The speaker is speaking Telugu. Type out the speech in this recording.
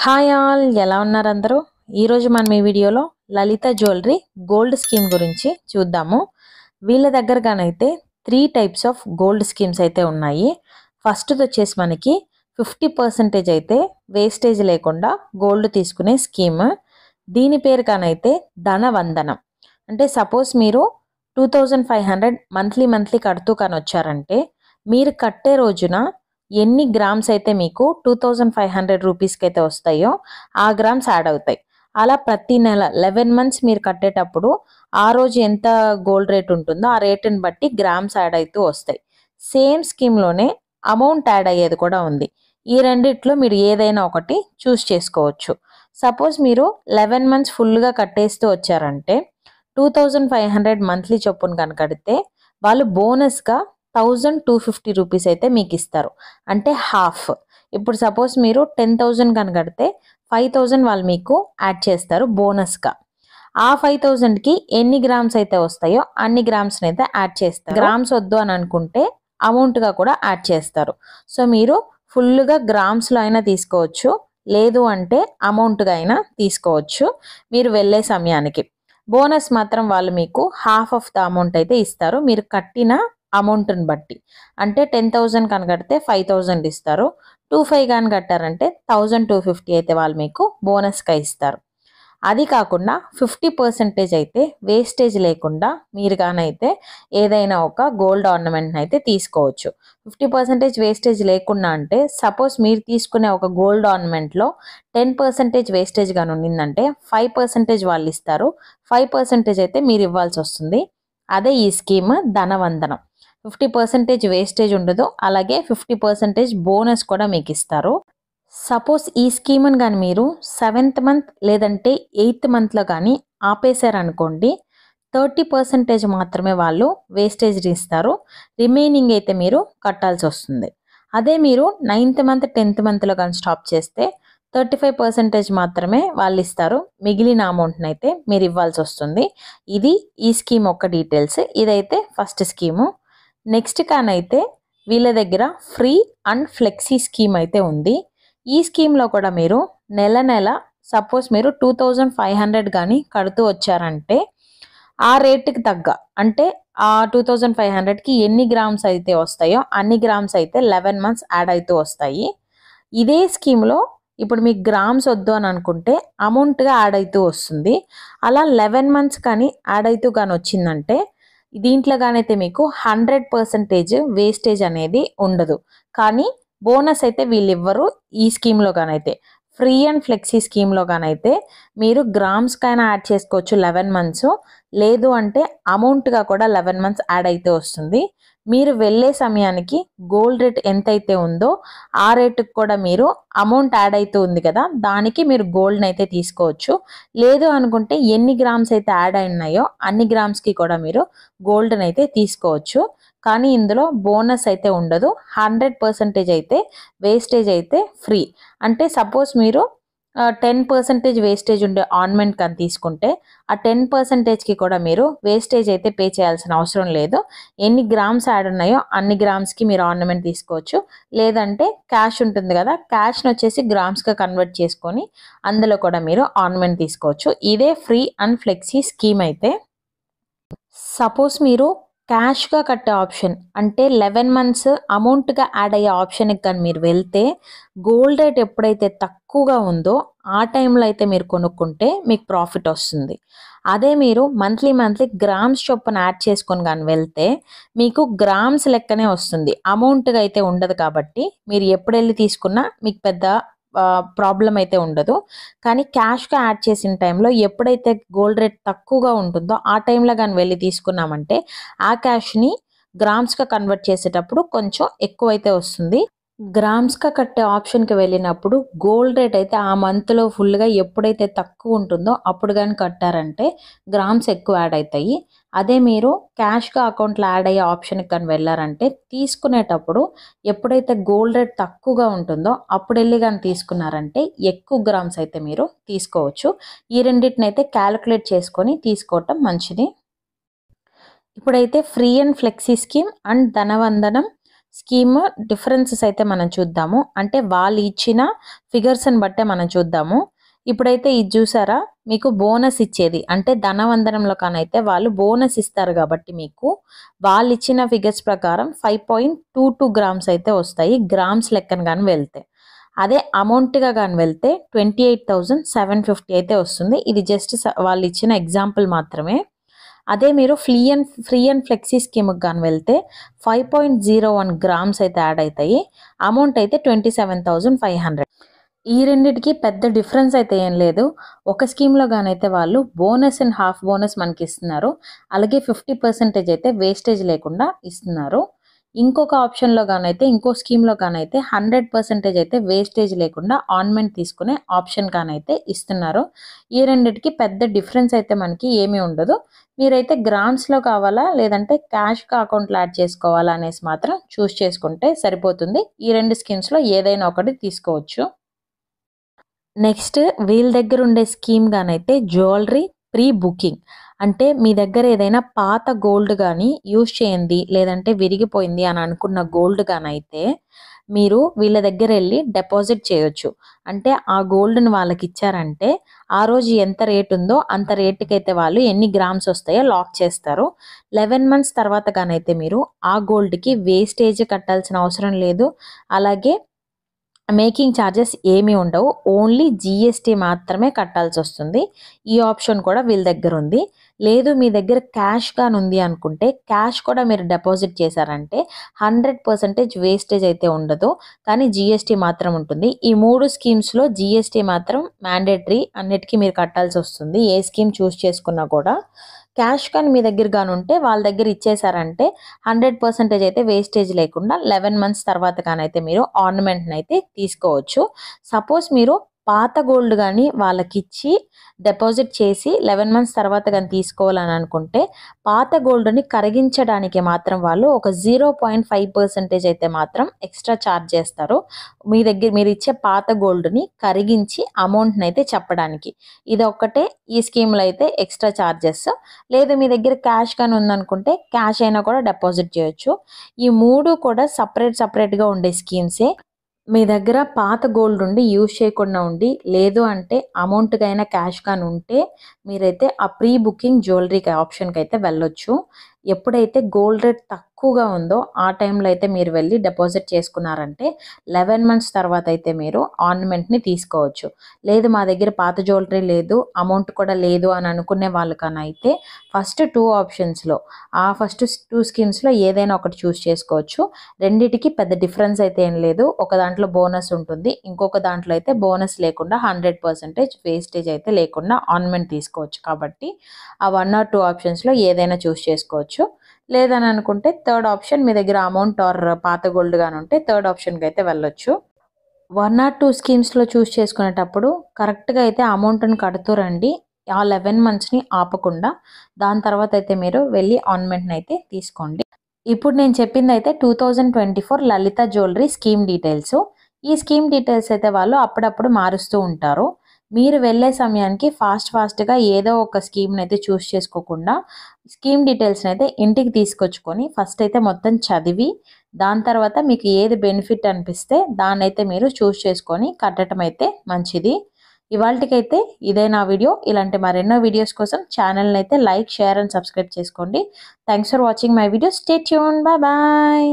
హాయ్ ఆల్ ఎలా ఉన్నారు అందరూ ఈరోజు మనం ఈ వీడియోలో లలిత జ్యువెలరీ గోల్డ్ స్కీమ్ గురించి చూద్దాము వీళ్ళ దగ్గరగానైతే three types of gold schemes అయితే ఉన్నాయి ఫస్ట్ది వచ్చేసి మనకి ఫిఫ్టీ పర్సెంటేజ్ అయితే వేస్టేజ్ లేకుండా గోల్డ్ తీసుకునే స్కీమ్ దీని పేరు కానైతే ధనవందనం అంటే సపోజ్ మీరు two thousand five hundred monthly monthly కడుతూ కానీ వచ్చారంటే మీరు కట్టే రోజున ఎన్ని గ్రామ్స్ అయితే మీకు టూ థౌజండ్ ఫైవ్ హండ్రెడ్ రూపీస్కి అయితే వస్తాయో ఆ గ్రామ్స్ యాడ్ అవుతాయి అలా ప్రతి నెల లెవెన్ మంత్స్ మీరు కట్టేటప్పుడు ఆ రోజు ఎంత గోల్డ్ రేట్ ఉంటుందో ఆ రేటుని బట్టి గ్రామ్స్ యాడ్ అవుతూ వస్తాయి సేమ్ స్కీమ్లోనే అమౌంట్ యాడ్ అయ్యేది కూడా ఉంది ఈ రెండిట్లో మీరు ఏదైనా ఒకటి చూస్ చేసుకోవచ్చు సపోజ్ మీరు లెవెన్ మంత్స్ ఫుల్గా కట్టేస్తూ వచ్చారంటే two thousand five hundred monthly చొప్పున కనుక కడితే వాళ్ళు బోనస్గా థౌజండ్ టూ ఫిఫ్టీ రూపీస్ అయితే మీకు ఇస్తారు అంటే హాఫ్ ఇప్పుడు సపోజ్ మీరు టెన్ థౌజండ్ కనగడితే ఫైవ్ థౌజండ్ వాళ్ళు మీకు యాడ్ చేస్తారు బోనస్గా ఆ ఫైవ్ థౌజండ్కి ఎన్ని గ్రామ్స్ అయితే వస్తాయో అన్ని గ్రామ్స్ని అయితే యాడ్ చేస్తారు గ్రామ్స్ వద్దు అని అనుకుంటే అమౌంట్గా కూడా యాడ్ చేస్తారు సో మీరు ఫుల్గా గ్రామ్స్లో అయినా తీసుకోవచ్చు లేదు అంటే అమౌంట్గా అయినా తీసుకోవచ్చు మీరు వెళ్ళే సమయానికి బోనస్ మాత్రం వాళ్ళు మీకు హాఫ్ ఆఫ్ ద అమౌంట్ అయితే ఇస్తారు మీరు కట్టిన అమౌంట్ని బట్టి అంటే టెన్ థౌజండ్ కనుక ఫైవ్ థౌజండ్ ఇస్తారు టూ ఫైవ్ కానీ కట్టారంటే థౌజండ్ టూ ఫిఫ్టీ అయితే వాళ్ళు మీకు బోనస్గా ఇస్తారు అది కాకుండా ఫిఫ్టీ పర్సెంటేజ్ అయితే వేస్టేజ్ లేకుండా మీరు కానైతే ఏదైనా ఒక గోల్డ్ ఆర్నమెంట్ని అయితే తీసుకోవచ్చు ఫిఫ్టీ పర్సెంటేజ్ వేస్టేజ్ లేకుండా అంటే సపోజ్ మీరు తీసుకునే ఒక గోల్డ్ ఆర్నమెంట్లో టెన్ పర్సెంటేజ్ వేస్టేజ్ కానీ ఉన్నిందంటే ఫైవ్ పర్సెంటేజ్ వాళ్ళు ఇస్తారు ఫైవ్ పర్సెంటేజ్ అయితే మీరు ఇవ్వాల్సి వస్తుంది అదే ఈ scheme Dhanavandanam fifty percentage wastage ఉండదు అలాగే ఫిఫ్టీ పర్సెంటేజ్ బోనస్ కూడా మీకు ఇస్తారు సపోజ్ ఈ స్కీమ్ని కానీ మీరు సెవెంత్ మంత్ లేదంటే ఎయిత్ మంత్లో కానీ ఆపేశారనుకోండి థర్టీ పర్సెంటేజ్ మాత్రమే వాళ్ళు వేస్టేజ్ ఇస్తారు రిమైనింగ్ అయితే మీరు కట్టాల్సి వస్తుంది అదే మీరు నైన్త్ మంత్ టెన్త్ మంత్లో కానీ స్టాప్ చేస్తే థర్టీ ఫైవ్ పర్సెంటేజ్ మాత్రమే వాళ్ళు ఇస్తారు మిగిలిన అమౌంట్ని అయితే మీరు ఇవ్వాల్సి వస్తుంది ఇది ఈ స్కీమ్ యొక్క డీటెయిల్స్ ఇదైతే ఫస్ట్ స్కీము నెక్స్ట్ కాన్ అయితే వీళ్ళ దగ్గర ఫ్రీ అండ్ ఫ్లెక్సీ స్కీమ్ అయితే ఉంది ఈ స్కీమ్లో కూడా మీరు నెల నెల సపోజ్ మీరు టూ థౌజండ్ ఫైవ్ హండ్రెడ్ కానీ కడుతూ వచ్చారంటే ఆ రేటుకి తగ్గ అంటే ఆ టూ థౌజండ్ ఫైవ్ హండ్రెడ్కి ఎన్ని గ్రామ్స్ అయితే వస్తాయో అన్ని గ్రామ్స్ అయితే లెవెన్ మంత్స్ యాడ్ అవుతూ వస్తాయి ఇదే స్కీమ్లో ఇప్పుడు మీకు గ్రామ్స్ వద్దు అని అనుకుంటే అమౌంట్గా యాడ్ అవుతూ వస్తుంది అలా లెవెన్ మంత్స్ కానీ యాడ్ అవుతూ కానీ వచ్చిందంటే దీంట్లో కానైతే మీకు హండ్రెడ్ పర్సెంటేజ్ వేస్టేజ్ అనేది ఉండదు కానీ బోనస్ అయితే వీళ్ళు ఇవ్వరు ఈ స్కీమ్లో కానైతే ఫ్రీ అండ్ ఫ్లెక్సీ స్కీమ్లో కానైతే మీరు గ్రామ్స్కైనా యాడ్ చేసుకోవచ్చు లెవెన్ మంత్స్ లేదు అంటే అమౌంట్గా కూడా లెవెన్ మంత్స్ యాడ్ అయితే వస్తుంది మీరు వెళ్ళే సమయానికి గోల్డ్ రేట్ ఎంతైతే ఉందో ఆ రేటుకు కూడా మీరు అమౌంట్ యాడ్ అవుతూ ఉంది కదా దానికి మీరు గోల్డ్ని అయితే తీసుకోవచ్చు లేదు అనుకుంటే ఎన్ని గ్రామ్స్ అయితే యాడ్ అయినాయో అన్ని గ్రామ్స్కి కూడా మీరు గోల్డ్ని అయితే తీసుకోవచ్చు కానీ ఇందులో బోనస్ అయితే ఉండదు హండ్రెడ్ పర్సెంటేజ్ అయితే వేస్టేజ్ అయితే ఫ్రీ అంటే సపోజ్ మీరు టెన్ పర్సెంటేజ్ వేస్టేజ్ ఉండే ఆన్మెంట్ కానీ తీసుకుంటే ఆ టెన్ పర్సెంటేజ్కి కూడా మీరు వేస్టేజ్ అయితే పే చేయాల్సిన అవసరం లేదు ఎన్ని గ్రామ్స్ యాడ్ ఉన్నాయో అన్ని గ్రామ్స్కి మీరు ఆర్నమెంట్ తీసుకోవచ్చు లేదంటే క్యాష్ ఉంటుంది కదా క్యాష్ని వచ్చేసి గ్రామ్స్గా కన్వర్ట్ చేసుకొని అందులో కూడా మీరు ఆర్నమెంట్ తీసుకోవచ్చు ఇదే ఫ్రీ అండ్ ఫ్లెక్సీ స్కీమ్ అయితే సపోజ్ మీరు క్యాష్గా కట్టే ఆప్షన్ అంటే లెవెన్ మంత్స్ అమౌంట్గా యాడ్ అయ్యే ఆప్షన్కి కానీ మీరు వెళ్తే గోల్డ్ రేట్ ఎప్పుడైతే తక్కువగా ఉందో ఆ టైంలో అయితే మీరు కొనుక్కుంటే మీకు ప్రాఫిట్ వస్తుంది అదే మీరు మంత్లీ మంత్లీ గ్రామ్స్ చొప్పున యాడ్ చేసుకొని కానీ వెళ్తే మీకు గ్రామ్స్ లెక్కనే వస్తుంది అమౌంట్గా అయితే ఉండదు కాబట్టి మీరు ఎప్పుడు వెళ్ళి తీసుకున్నా మీకు పెద్ద ప్రాబ్లం అయితే ఉండదు కానీ క్యాష్గా యాడ్ చేసిన టైంలో ఎప్పుడైతే గోల్డ్ రేట్ తక్కువగా ఉంటుందో ఆ టైంలో కానీ వెళ్ళి తీసుకున్నామంటే ఆ క్యాష్ని గ్రామ్స్గా కన్వర్ట్ చేసేటప్పుడు కొంచెం ఎక్కువైతే వస్తుంది గ్రామ్స్గా కట్టే ఆప్షన్కి వెళ్ళినప్పుడు గోల్డ్ రేట్ అయితే ఆ మంత్లో ఫుల్గా ఎప్పుడైతే తక్కువ ఉంటుందో అప్పుడు కానీ కట్టారంటే గ్రామ్స్ ఎక్కువ యాడ్ అవుతాయి అదే మీరు క్యాష్గా అకౌంట్లో యాడ్ అయ్యే ఆప్షన్కి కానీ వెళ్ళారంటే తీసుకునేటప్పుడు ఎప్పుడైతే గోల్డ్ రేట్ తక్కువగా ఉంటుందో అప్పుడు వెళ్ళి కానీ తీసుకున్నారంటే ఎక్కువ గ్రామ్స్ అయితే మీరు తీసుకోవచ్చు ఈ రెండింటిని అయితే క్యాలిక్యులేట్ చేసుకొని తీసుకోవటం మంచిది ఇప్పుడైతే free and flexi scheme and Dhanavandanam scheme differences అయితే మనం చూద్దాము అంటే వాళ్ళు ఇచ్చిన ఫిగర్స్ని బట్టే మనం చూద్దాము ఇప్పుడైతే ఇది చూసారా మీకు బోనస్ ఇచ్చేది అంటే ధనవందనంలో కానైతే వాళ్ళు బోనస్ ఇస్తారు కాబట్టి మీకు వాళ్ళు ఇచ్చిన ఫిగర్స్ ప్రకారం five point two two grams అయితే వస్తాయి గ్రామ్స్ లెక్కన కానీ వెళ్తే అదే అమౌంట్గా కానీ వెళ్తే twenty eight thousand seven fifty అయితే వస్తుంది ఇది జస్ట్ వాళ్ళు ఇచ్చిన ఎగ్జాంపుల్ మాత్రమే అదే మీరు free and free and flexi స్కీమ్కి కానీ వెళ్తే five point zero one grams అయితే యాడ్ అవుతాయి అమౌంట్ అయితే twenty seven thousand five hundred ఈ రెండింటికి పెద్ద డిఫరెన్స్ అయితే ఏం లేదు ఒక స్కీమ్లో కానైతే వాళ్ళు బోనస్ అండ్ హాఫ్ బోనస్ మనకి ఇస్తున్నారు అలాగే ఫిఫ్టీ పర్సెంటేజ్ అయితే వేస్టేజ్ లేకుండా ఇస్తున్నారు ఇంకొక ఆప్షన్లో కానైతే ఇంకో స్కీమ్లో కానైతే హండ్రెడ్ పర్సెంటేజ్ అయితే వేస్టేజ్ లేకుండా ఆన్మెంట్ తీసుకునే ఆప్షన్ కానైతే ఇస్తున్నారు ఈ రెండిటికి పెద్ద డిఫరెన్స్ అయితే మనకి ఏమీ ఉండదు మీరైతే గ్రామ్స్లో కావాలా లేదంటే క్యాష్ అకౌంట్లో యాడ్ చేసుకోవాలా అనేసి మాత్రం చూస్ చేసుకుంటే సరిపోతుంది ఈ రెండు స్కీమ్స్లో ఏదైనా ఒకటి తీసుకోవచ్చు నెక్స్ట్ వీళ్ళ దగ్గర ఉండే స్కీమ్ కానైతే జ్యువెలరీ ప్రీ బుకింగ్ అంటే మీ దగ్గర ఏదైనా పాత గోల్డ్ కానీ యూజ్ చేయండి లేదంటే విరిగిపోయింది అని అనుకున్న గోల్డ్ కానైతే మీరు వీళ్ళ దగ్గర వెళ్ళి డిపాజిట్ చేయొచ్చు అంటే ఆ గోల్డ్ని వాళ్ళకి ఇచ్చారంటే ఆ రోజు ఎంత రేటు ఉందో అంత రేటుకి అయితే వాళ్ళు ఎన్ని గ్రామ్స్ వస్తాయో లాక్ చేస్తారు లెవెన్ మంత్స్ తర్వాత కానైతే మీరు ఆ గోల్డ్కి వేస్టేజ్ కట్టాల్సిన అవసరం లేదు అలాగే మేకింగ్ ఛార్జెస్ ఏమీ ఉండవు ఓన్లీ జిఎస్టీ మాత్రమే కట్టాల్సి వస్తుంది ఈ ఆప్షన్ కూడా వీళ్ళ దగ్గర ఉంది లేదు మీ దగ్గర క్యాష్గా ఉంది అనుకుంటే క్యాష్ కూడా మీరు డిపాజిట్ చేశారంటే హండ్రెడ్ పర్సెంటేజ్ వేస్టేజ్ అయితే ఉండదు కానీ జిఎస్టీ మాత్రం ఉంటుంది ఈ మూడు స్కీమ్స్లో జిఎస్టీ మాత్రం మ్యాండేటరీ అన్నిటికీ మీరు కట్టాల్సి వస్తుంది ఏ స్కీమ్ చూస్ చేసుకున్నా కూడా క్యాష్ కానీ మీ దగ్గర కానీ ఉంటే వాళ్ళ దగ్గర ఇచ్చేసారంటే హండ్రెడ్ పర్సెంటేజ్ అయితే వేస్టేజ్ లేకుండా లెవెన్ మంత్స్ తర్వాత కానైతే మీరు ఆర్నమెంట్ని అయితే తీసుకోవచ్చు సపోజ్ మీరు పాత గోల్డ్ కానీ వాళ్ళకి ఇచ్చి డిపాజిట్ చేసి లెవెన్ మంత్స్ తర్వాత కానీ తీసుకోవాలని అనుకుంటే పాత గోల్డ్ని కరిగించడానికి మాత్రం వాళ్ళు ఒక జీరో పాయింట్ ఫైవ్ పర్సెంటేజ్ అయితే మాత్రం ఎక్స్ట్రా ఛార్జ్ చేస్తారు మీ దగ్గర మీరు ఇచ్చే పాత గోల్డ్ని కరిగించి అమౌంట్ని అయితే చెప్పడానికి ఇది ఒక్కటే ఈ స్కీమ్లో అయితే ఎక్స్ట్రా ఛార్జెస్ లేదు మీ దగ్గర క్యాష్ కానీ ఉందనుకుంటే క్యాష్ అయినా కూడా డిపాజిట్ చేయొచ్చు ఈ మూడు కూడా సపరేట్ సపరేట్గా ఉండే స్కీమ్సే మీ దగ్గర పాత గోల్డ్ ఉండి యూజ్ చేయకుండా ఉండి లేదు అంటే అమౌంట్కైనా అయినా క్యాష్ కానీ ఉంటే మీరైతే ఆ ప్రీ బుకింగ్ జ్యువెలరీకి ఆప్షన్కి అయితే వెళ్ళొచ్చు ఎప్పుడైతే గోల్డ్ రేట్ తక్కువగా ఉందో ఆ టైంలో అయితే మీరు వెళ్ళి డిపాజిట్ చేసుకున్నారంటే లెవెన్ మంత్స్ తర్వాత అయితే మీరు ఆర్నమెంట్ని తీసుకోవచ్చు లేదు మా దగ్గర పాత జ్యువెలరీ లేదు అమౌంట్ కూడా లేదు అని అనుకునే వాళ్ళకన్నా అయితే ఫస్ట్ టూ ఆప్షన్స్లో ఆ ఫస్ట్ టూ స్కీమ్స్లో ఏదైనా ఒకటి చూస్ చేసుకోవచ్చు రెండిటికి పెద్ద డిఫరెన్స్ అయితే ఏం లేదు ఒక దాంట్లో బోనస్ ఉంటుంది ఇంకొక దాంట్లో అయితే బోనస్ లేకుండా హండ్రెడ్ పర్సెంటేజ్ వేస్టేజ్ అయితే లేకుండా ఆర్నమెంట్ తీసుకోవచ్చు కాబట్టి ఆ వన్ ఆర్ టూ ఆప్షన్స్లో ఏదైనా చూస్ చేసుకోవచ్చు చేసుకోవచ్చు లేదని అనుకుంటే థర్డ్ ఆప్షన్ మీ దగ్గర అమౌంట్ ఆర్ పాత గోల్డ్ కానీ ఉంటే థర్డ్ ఆప్షన్కి అయితే వెళ్ళొచ్చు వన్ ఆర్ టూ స్కీమ్స్లో చూస్ చేసుకునేటప్పుడు కరెక్ట్గా అయితే అమౌంట్ని కడుతూ రండి ఆ లెవెన్ మంత్స్ని ఆపకుండా దాని తర్వాత అయితే మీరు వెళ్ళి ఆన్మెంట్ని అయితే తీసుకోండి ఇప్పుడు నేను చెప్పింది అయితే two thousand twenty four Lalitha jewellery scheme details ఈ స్కీమ్ డీటెయిల్స్ అయితే వాళ్ళు అప్పుడప్పుడు మారుస్తూ ఉంటారు మీరు వెళ్ళే సమయానికి ఫాస్ట్ ఫాస్ట్గా ఏదో ఒక స్కీమ్ని అయితే చూస్ చేసుకోకుండా స్కీమ్ డీటెయిల్స్ని అయితే ఇంటికి తీసుకొచ్చుకొని ఫస్ట్ అయితే మొత్తం చదివి దాని తర్వాత మీకు ఏది బెనిఫిట్ అనిపిస్తే దాన్ని అయితే మీరు చూస్ చేసుకొని కట్టడం అయితే మంచిది ఇవాళకైతే ఇదే నా వీడియో ఇలాంటి మరెన్నో వీడియోస్ కోసం ఛానల్ని అయితే లైక్ షేర్ అండ్ సబ్స్క్రైబ్ చేసుకోండి thanks for watching my video stay tune bye bye